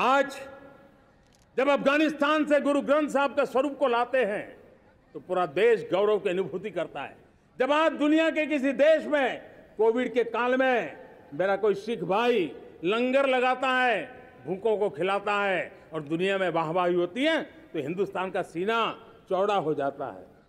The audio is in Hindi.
आज जब अफगानिस्तान से गुरु ग्रंथ साहब का स्वरूप को लाते हैं तो पूरा देश गौरव की अनुभूति करता है जब आज दुनिया के किसी देश में कोविड के काल में मेरा कोई सिख भाई लंगर लगाता है भूखों को खिलाता है और दुनिया में वाहवाही होती है तो हिंदुस्तान का सीना चौड़ा हो जाता है